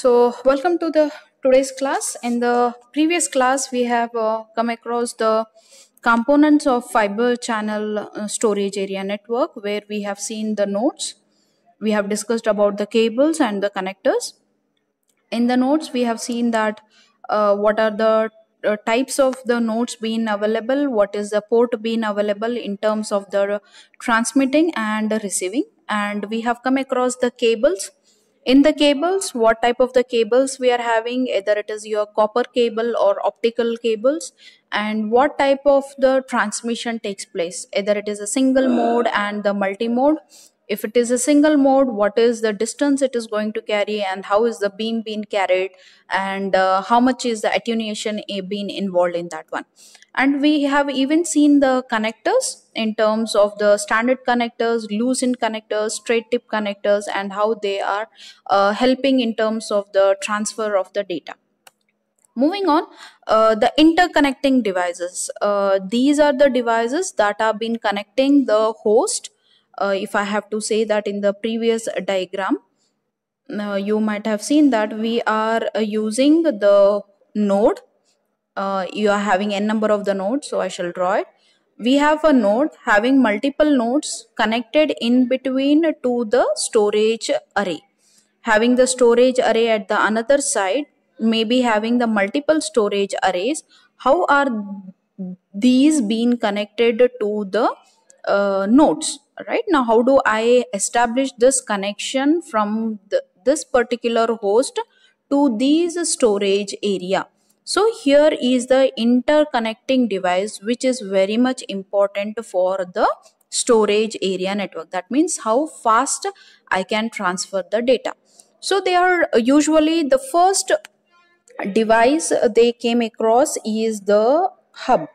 So welcome to the today's class. In the previous class, we have uh, come across the components of fiber channel uh, storage area network where we have seen the nodes. We have discussed about the cables and the connectors. In the nodes, we have seen that uh, what are the uh, types of the nodes being available, what is the port being available in terms of the transmitting and receiving. And we have come across the cables in the cables what type of the cables we are having either it is your copper cable or optical cables and what type of the transmission takes place either it is a single mode and the multi mode if it is a single mode what is the distance it is going to carry and how is the beam being carried and uh, how much is the attenuation being involved in that one and we have even seen the connectors in terms of the standard connectors loose end connectors straight tip connectors and how they are uh, helping in terms of the transfer of the data moving on uh, the interconnecting devices uh, these are the devices that have been connecting the host uh, if I have to say that in the previous diagram, uh, you might have seen that we are uh, using the node. you are having n number of the nodes, so I shall draw it we have a node having multiple nodes connected in between to the storage array. Having the storage array at the another side, maybe having the multiple storage arrays, how are these being connected to the uh, nodes? right now how do i establish this connection from the, this particular host to these storage area so here is the interconnecting device which is very much important for the storage area network that means how fast i can transfer the data so they are usually the first device they came across is the hub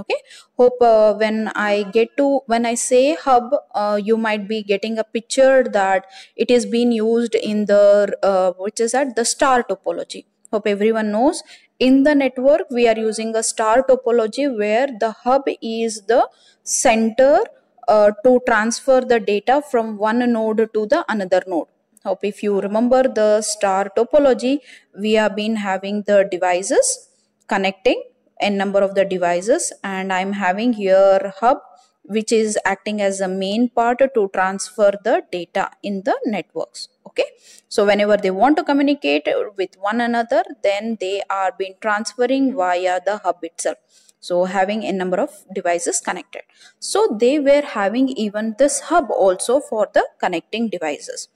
okay hope uh, when i get to when i say hub uh, you might be getting a picture that it is being used in the uh, which is at the star topology hope everyone knows in the network we are using a star topology where the hub is the center uh, to transfer the data from one node to the another node hope if you remember the star topology we have been having the devices connecting n number of the devices and I'm having here hub which is acting as a main part to transfer the data in the networks okay so whenever they want to communicate with one another then they are being transferring via the hub itself so having a number of devices connected so they were having even this hub also for the connecting devices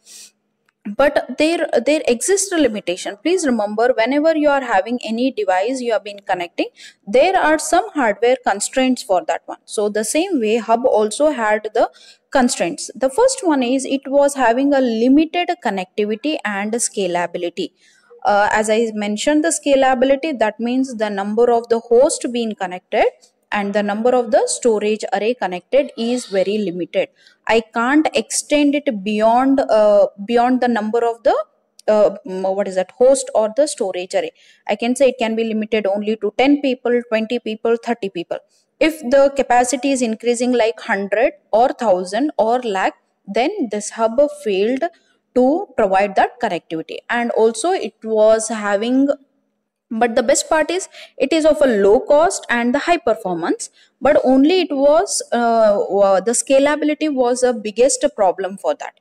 but there there exists a limitation please remember whenever you are having any device you have been connecting there are some hardware constraints for that one so the same way hub also had the constraints the first one is it was having a limited connectivity and scalability uh, as i mentioned the scalability that means the number of the host being connected and the number of the storage array connected is very limited. I can't extend it beyond uh, beyond the number of the uh, what is that host or the storage array. I can say it can be limited only to 10 people, 20 people, 30 people. If the capacity is increasing like 100 or 1000 or lakh, then this hub failed to provide that connectivity and also it was having but the best part is it is of a low cost and the high performance, but only it was uh, the scalability was the biggest problem for that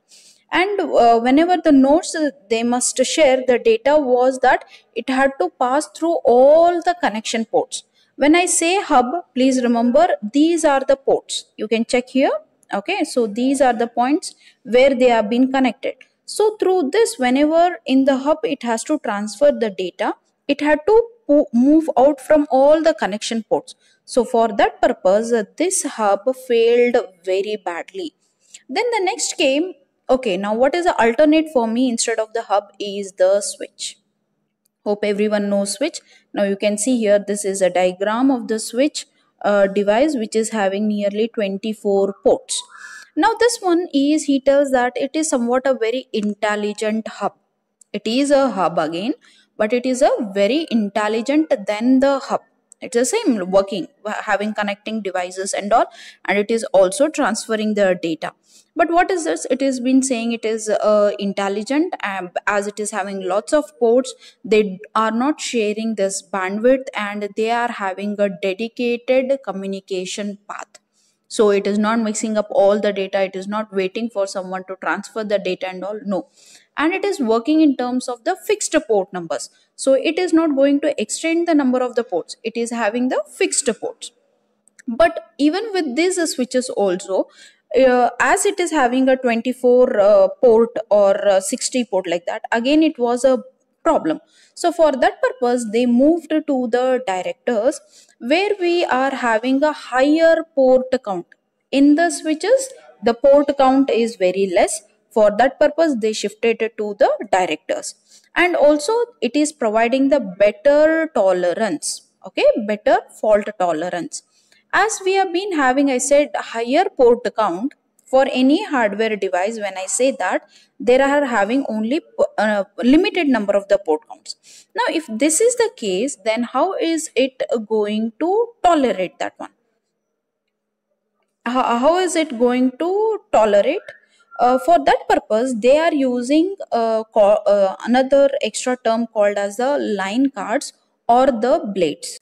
and uh, whenever the nodes uh, they must share the data was that it had to pass through all the connection ports when i say hub please remember these are the ports you can check here okay so these are the points where they have been connected so through this whenever in the hub it has to transfer the data it had to move out from all the connection ports. So for that purpose, this hub failed very badly. Then the next came, okay, now what is the alternate for me instead of the hub is the switch. Hope everyone knows switch. Now you can see here, this is a diagram of the switch uh, device which is having nearly 24 ports. Now this one is, he tells that it is somewhat a very intelligent hub. It is a hub again but it is a very intelligent than the hub it's the same working having connecting devices and all and it is also transferring the data but what is this it has been saying it is uh, intelligent and as it is having lots of ports they are not sharing this bandwidth and they are having a dedicated communication path so it is not mixing up all the data it is not waiting for someone to transfer the data and all no and it is working in terms of the fixed port numbers. So it is not going to extend the number of the ports. It is having the fixed ports. But even with these switches also, uh, as it is having a 24 uh, port or uh, 60 port like that, again it was a problem. So for that purpose, they moved to the directors where we are having a higher port count. In the switches, the port count is very less for that purpose, they shifted it to the directors. And also, it is providing the better tolerance, okay, better fault tolerance. As we have been having, I said, higher port count for any hardware device, when I say that, there are having only uh, limited number of the port counts. Now, if this is the case, then how is it going to tolerate that one? how is it going to tolerate uh, for that purpose, they are using uh, uh, another extra term called as the line cards or the blades.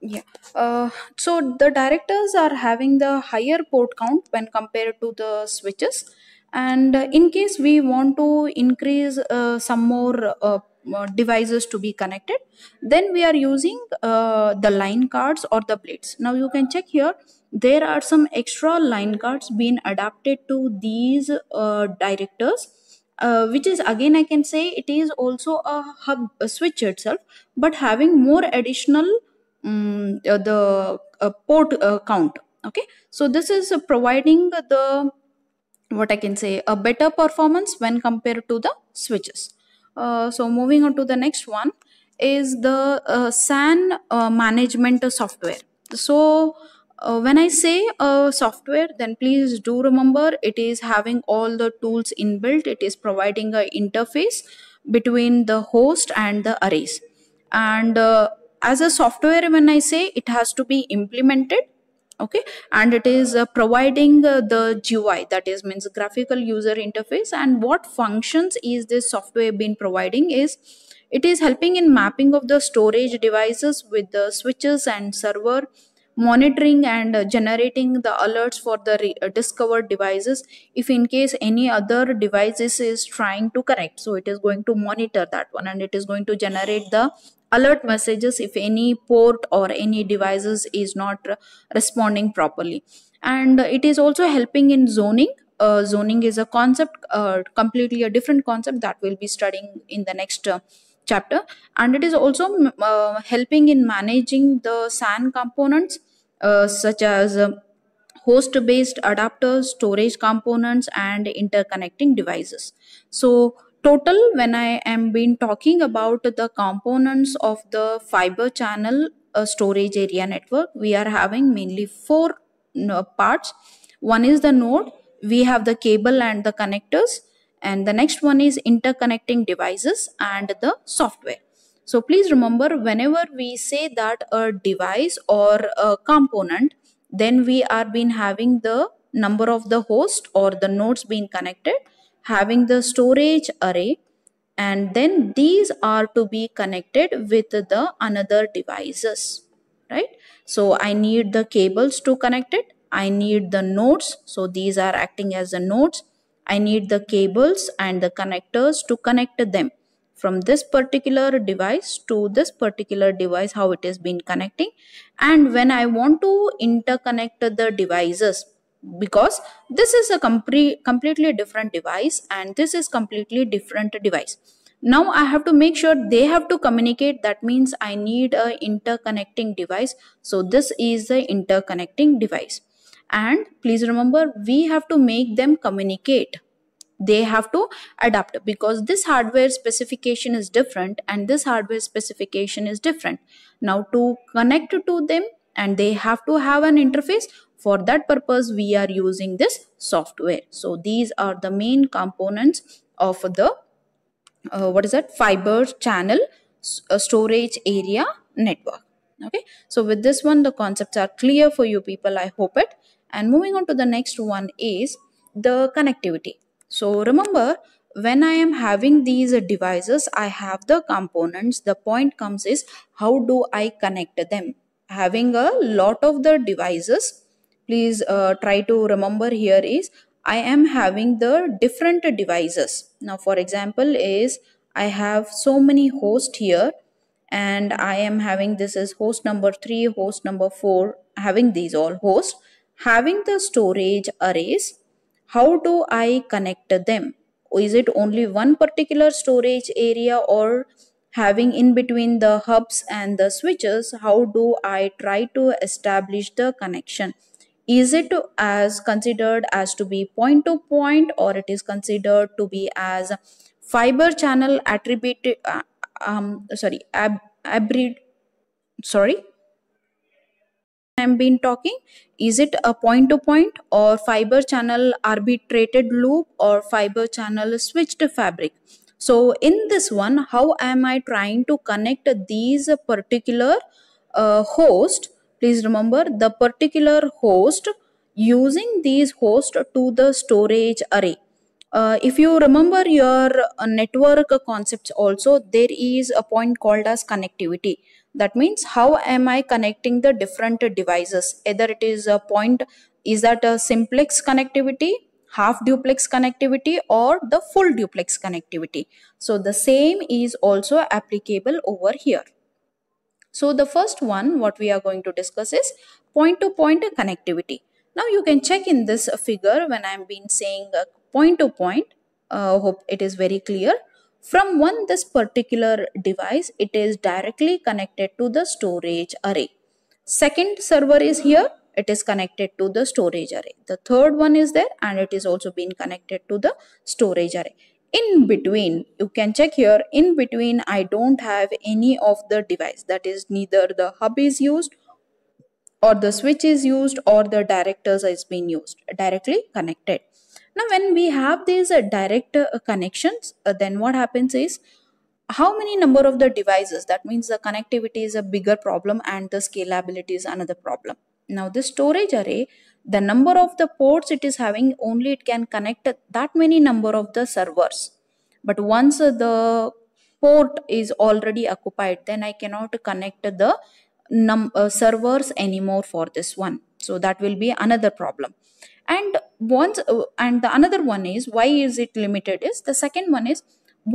Yeah. Uh, so the directors are having the higher port count when compared to the switches. And in case we want to increase uh, some more uh, devices to be connected, then we are using the line cards or the blades. Now you can check here there are some extra line cards being adapted to these uh, directors uh, which is again i can say it is also a hub a switch itself but having more additional um, the uh, port count okay so this is providing the what i can say a better performance when compared to the switches uh, so moving on to the next one is the uh, san management software so uh, when I say uh, software, then please do remember it is having all the tools inbuilt. It is providing an interface between the host and the arrays. And uh, as a software, when I say it has to be implemented, okay, and it is uh, providing uh, the GUI, that is means graphical user interface. And what functions is this software been providing is it is helping in mapping of the storage devices with the switches and server monitoring and generating the alerts for the uh, discovered devices if in case any other devices is trying to connect so it is going to monitor that one and it is going to generate the alert messages if any port or any devices is not responding properly and it is also helping in zoning uh, zoning is a concept uh, completely a different concept that we'll be studying in the next uh, chapter and it is also uh, helping in managing the SAN components uh, such as uh, host-based adapters, storage components, and interconnecting devices. So total when I am been talking about the components of the fiber channel uh, storage area network, we are having mainly four uh, parts. One is the node, we have the cable and the connectors, and the next one is interconnecting devices and the software. So please remember whenever we say that a device or a component, then we are been having the number of the host or the nodes being connected, having the storage array and then these are to be connected with the another devices, right? So I need the cables to connect it. I need the nodes. So these are acting as the nodes. I need the cables and the connectors to connect them from this particular device to this particular device how it has been connecting and when I want to interconnect the devices because this is a complete completely different device and this is completely different device now i have to make sure they have to communicate that means i need a interconnecting device so this is the interconnecting device and please remember we have to make them communicate they have to adapt because this hardware specification is different and this hardware specification is different now to connect to them and they have to have an interface for that purpose we are using this software so these are the main components of the uh, what is that fiber channel uh, storage area network okay so with this one the concepts are clear for you people i hope it and moving on to the next one is the connectivity so remember, when I am having these devices, I have the components. The point comes is how do I connect them? Having a lot of the devices, please uh, try to remember here is I am having the different devices. Now, for example, is I have so many hosts here and I am having this is host number 3, host number 4, having these all hosts. Having the storage arrays how do I connect them? Is it only one particular storage area or having in between the hubs and the switches? How do I try to establish the connection? Is it as considered as to be point to point or it is considered to be as fiber channel attribute? uh, um, sorry, ab, abrid, sorry, I've been talking is it a point to point or fiber channel arbitrated loop or fiber channel switched fabric so in this one how am I trying to connect these particular uh, host please remember the particular host using these host to the storage array uh, if you remember your uh, network concepts also, there is a point called as connectivity. That means how am I connecting the different devices? Either it is a point, is that a simplex connectivity, half duplex connectivity or the full duplex connectivity. So the same is also applicable over here. So the first one what we are going to discuss is point to point connectivity. Now you can check in this figure when I am been saying uh, point to point uh, hope it is very clear from one this particular device it is directly connected to the storage array second server is here it is connected to the storage array the third one is there and it is also being connected to the storage array in between you can check here in between i don't have any of the device that is neither the hub is used or the switch is used or the directors is being used directly connected now, when we have these uh, direct uh, connections, uh, then what happens is how many number of the devices that means the connectivity is a bigger problem and the scalability is another problem now this storage array the number of the ports it is having only it can connect that many number of the servers but once the port is already occupied then i cannot connect the num uh, servers anymore for this one so that will be another problem and once uh, and the another one is why is it limited is the second one is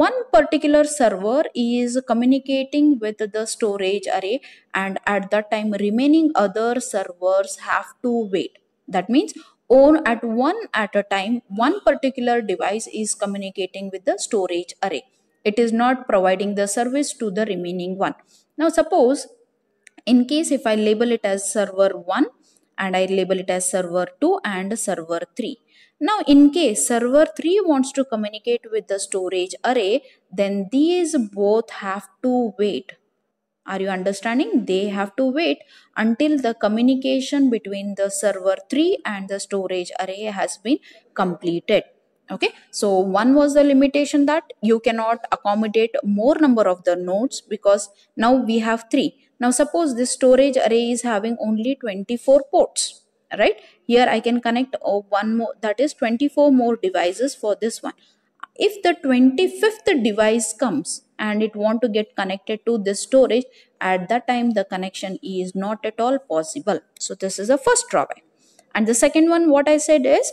one particular server is communicating with the storage array and at that time remaining other servers have to wait that means on at one at a time one particular device is communicating with the storage array it is not providing the service to the remaining one now suppose in case if i label it as server 1 and I label it as server 2 and server 3. Now in case server 3 wants to communicate with the storage array then these both have to wait. Are you understanding? They have to wait until the communication between the server 3 and the storage array has been completed okay so one was the limitation that you cannot accommodate more number of the nodes because now we have three now suppose this storage array is having only 24 ports, right? Here I can connect uh, one more, that is 24 more devices for this one. If the 25th device comes and it want to get connected to this storage, at that time the connection is not at all possible. So this is the first drawback. And the second one what I said is,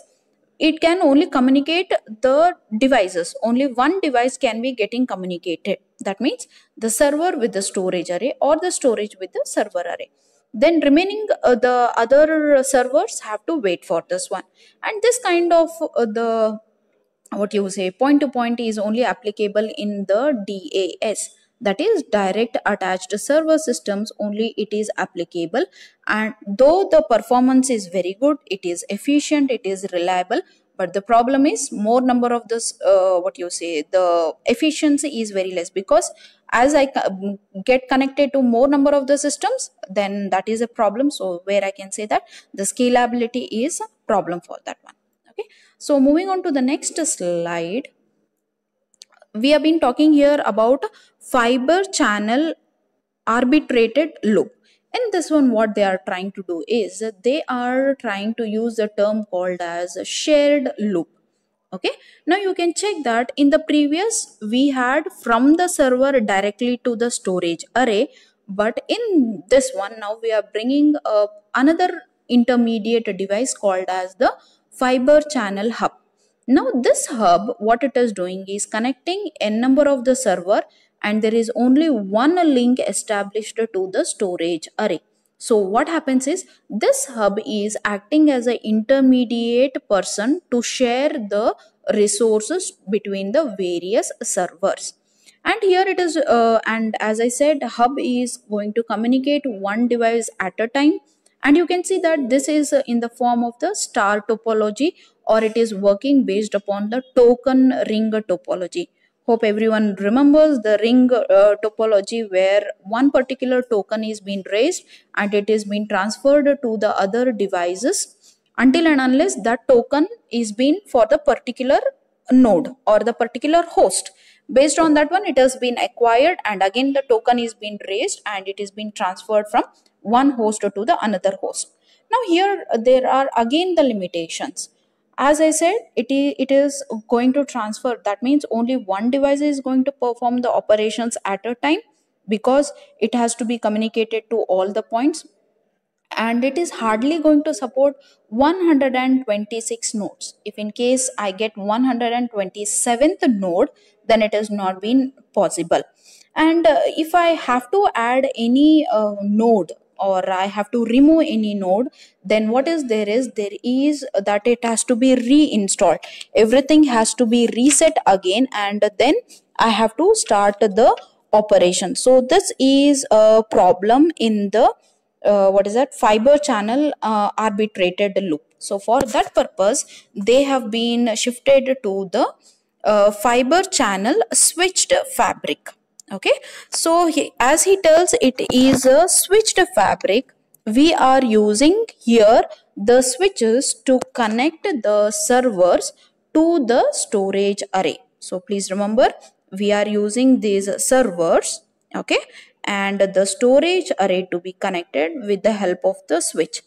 it can only communicate the devices. Only one device can be getting communicated that means the server with the storage array or the storage with the server array. Then remaining uh, the other servers have to wait for this one. And this kind of uh, the what you say point to point is only applicable in the DAS that is direct attached server systems only it is applicable and though the performance is very good it is efficient it is reliable but the problem is more number of this uh, what you say the efficiency is very less because as i mm, get connected to more number of the systems then that is a problem so where i can say that the scalability is a problem for that one okay so moving on to the next slide we have been talking here about fiber channel arbitrated loop in this one what they are trying to do is they are trying to use a term called as shared loop okay now you can check that in the previous we had from the server directly to the storage array but in this one now we are bringing up another intermediate device called as the fiber channel hub now this hub, what it is doing is connecting n number of the server and there is only one link established to the storage array. So what happens is this hub is acting as an intermediate person to share the resources between the various servers and here it is uh, and as i said hub is going to communicate one device at a time and you can see that this is in the form of the star topology or it is working based upon the token ring topology hope everyone remembers the ring uh, topology where one particular token is being raised and it is being transferred to the other devices until and unless that token is being for the particular node or the particular host based on that one it has been acquired and again the token is being raised and it is being transferred from one host to the another host now here there are again the limitations as i said it is going to transfer that means only one device is going to perform the operations at a time because it has to be communicated to all the points and it is hardly going to support 126 nodes if in case i get 127th node then it has not been possible and uh, if i have to add any uh, node or I have to remove any node, then what is there is there is that it has to be reinstalled. Everything has to be reset again and then I have to start the operation. So this is a problem in the uh, what is that fiber channel uh, arbitrated loop. So for that purpose, they have been shifted to the uh, fiber channel switched fabric okay so he, as he tells it is a switched fabric we are using here the switches to connect the servers to the storage array so please remember we are using these servers okay and the storage array to be connected with the help of the switch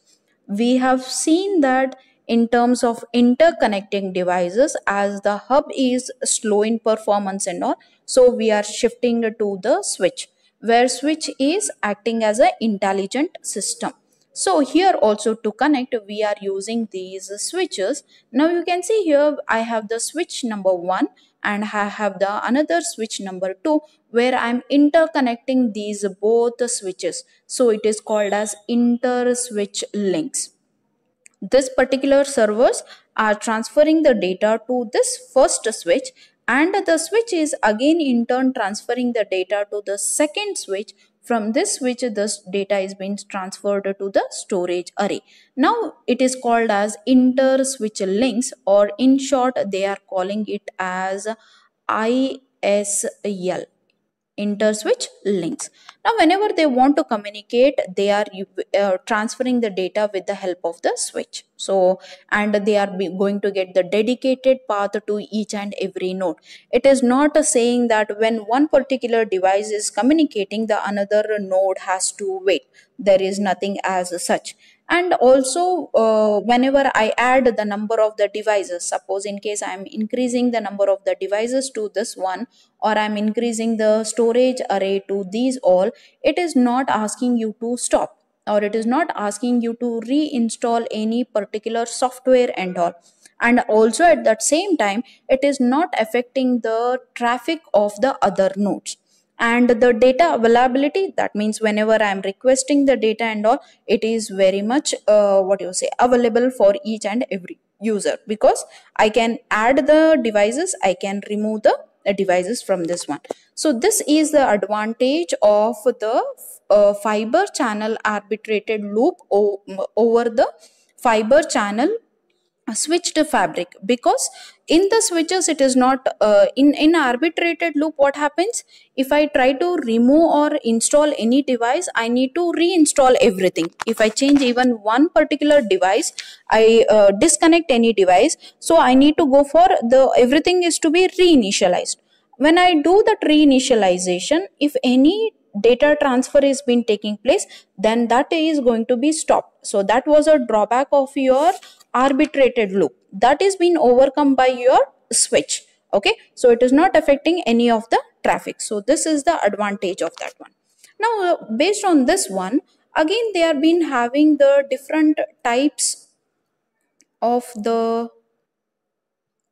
we have seen that in terms of interconnecting devices as the hub is slow in performance and all. So we are shifting to the switch where switch is acting as an intelligent system. So here also to connect we are using these switches. Now you can see here I have the switch number 1 and I have the another switch number 2 where I am interconnecting these both switches. So it is called as inter switch links this particular servers are transferring the data to this first switch and the switch is again in turn transferring the data to the second switch from this switch this data is being transferred to the storage array now it is called as inter switch links or in short they are calling it as isl interswitch links. Now whenever they want to communicate they are uh, transferring the data with the help of the switch. So and they are going to get the dedicated path to each and every node. It is not a saying that when one particular device is communicating the another node has to wait. There is nothing as such and also uh, whenever i add the number of the devices suppose in case i am increasing the number of the devices to this one or i'm increasing the storage array to these all it is not asking you to stop or it is not asking you to reinstall any particular software and all and also at that same time it is not affecting the traffic of the other nodes and the data availability that means whenever i am requesting the data and all it is very much uh, what you say available for each and every user because i can add the devices i can remove the uh, devices from this one. So this is the advantage of the uh, fiber channel arbitrated loop over the fiber channel uh, switched fabric because in the switches it is not uh, in in arbitrated loop what happens if i try to remove or install any device i need to reinstall everything if i change even one particular device i uh, disconnect any device so i need to go for the everything is to be reinitialized when i do that reinitialization if any data transfer is been taking place then that is going to be stopped so that was a drawback of your arbitrated loop that is being overcome by your switch okay so it is not affecting any of the traffic so this is the advantage of that one now uh, based on this one again they are been having the different types of the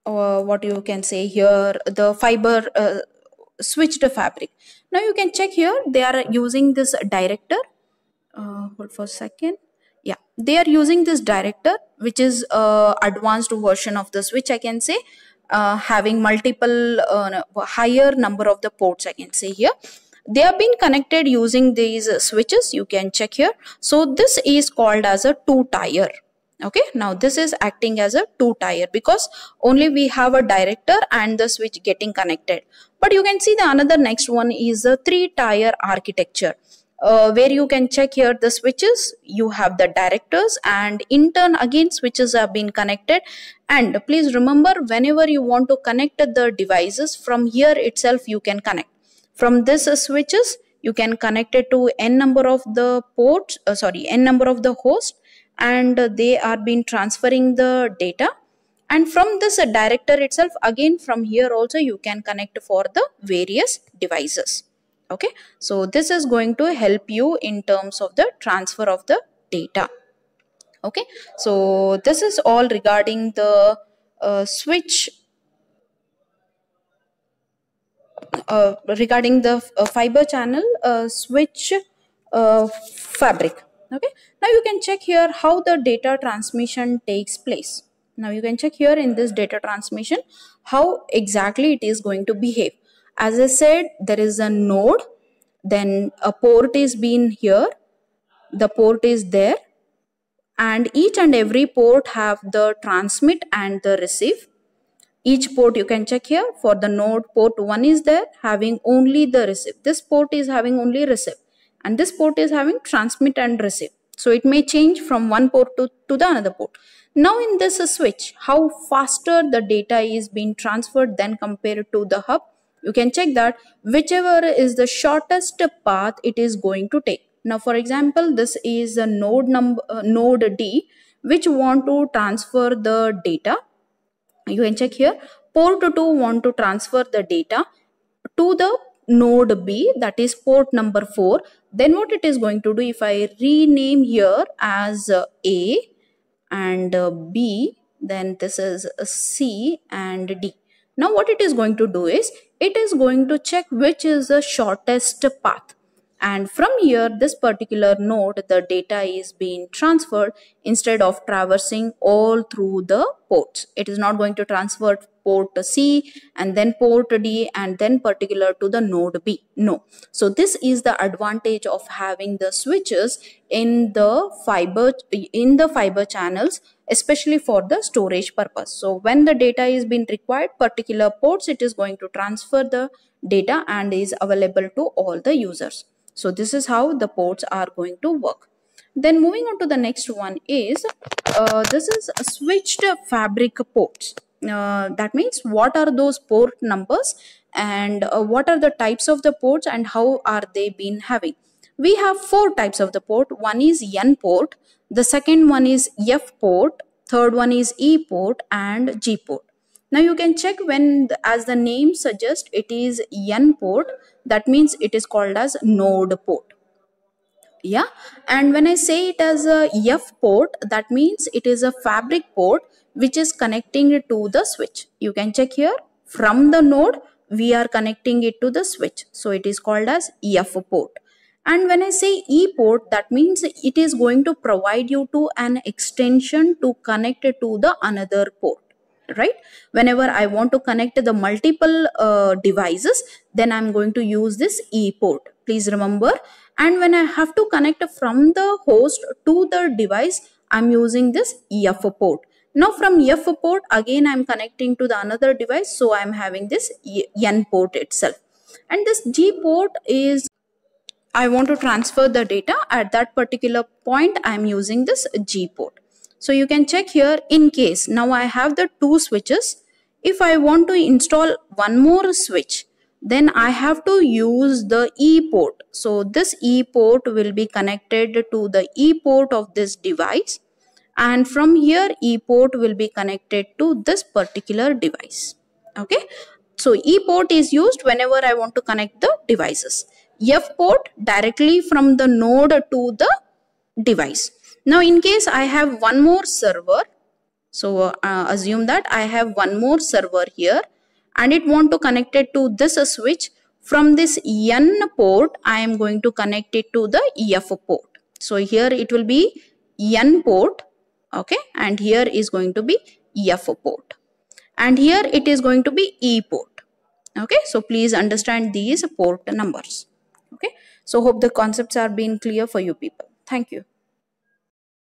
uh, what you can say here the fiber uh, switched fabric now you can check here they are using this director uh, hold for a second they are using this director which is a uh, advanced version of the switch i can say uh, having multiple uh, higher number of the ports i can say here they have been connected using these switches you can check here so this is called as a two tire okay now this is acting as a two tire because only we have a director and the switch getting connected but you can see the another next one is a three tire architecture uh, where you can check here the switches you have the directors and in turn again switches have been connected and please remember whenever you want to connect the devices from here itself you can connect from this uh, switches you can connect it to n number of the ports uh, sorry n number of the host and they are been transferring the data and from this uh, director itself again from here also you can connect for the various devices okay so this is going to help you in terms of the transfer of the data okay so this is all regarding the uh, switch uh, regarding the uh, fiber channel uh, switch uh, fabric okay now you can check here how the data transmission takes place now you can check here in this data transmission how exactly it is going to behave as I said, there is a node, then a port is been here, the port is there, and each and every port have the transmit and the receive. Each port you can check here for the node port 1 is there having only the receive. This port is having only receive and this port is having transmit and receive. So it may change from one port to, to the another port. Now in this switch, how faster the data is being transferred than compared to the hub you can check that whichever is the shortest path it is going to take now for example this is a node number uh, node d which want to transfer the data you can check here port 2 want to transfer the data to the node b that is port number 4 then what it is going to do if i rename here as uh, a and uh, b then this is uh, c and d now what it is going to do is, it is going to check which is the shortest path. And from here, this particular node, the data is being transferred instead of traversing all through the ports. It is not going to transfer port C and then port D and then particular to the node B. No. So this is the advantage of having the switches in the fiber, in the fiber channels especially for the storage purpose. So when the data is being required particular ports, it is going to transfer the data and is available to all the users. So this is how the ports are going to work. Then moving on to the next one is, uh, this is switched fabric ports. Uh, that means what are those port numbers and uh, what are the types of the ports and how are they been having. We have four types of the port. One is N port, the second one is F port, third one is E port and G port. Now you can check when, as the name suggests, it is N port. That means it is called as node port. Yeah. And when I say it as a F port, that means it is a fabric port which is connecting it to the switch. You can check here from the node, we are connecting it to the switch. So it is called as F port. And when I say e-port, that means it is going to provide you to an extension to connect to the another port right whenever i want to connect the multiple uh, devices then i'm going to use this e port please remember and when i have to connect from the host to the device i'm using this ef port now from ef port again i'm connecting to the another device so i'm having this y port itself and this g port is I want to transfer the data at that particular point I'm using this G port. So you can check here in case now I have the two switches. If I want to install one more switch then I have to use the E port. So this E port will be connected to the E port of this device and from here E port will be connected to this particular device. Okay. So E port is used whenever I want to connect the devices. F port directly from the node to the device. Now in case I have one more server, so uh, assume that I have one more server here and it want to connect it to this switch. From this N port, I am going to connect it to the EF port. So here it will be N port, okay, and here is going to be EF port. And here it is going to be E port okay so please understand these port numbers okay so hope the concepts are being clear for you people thank you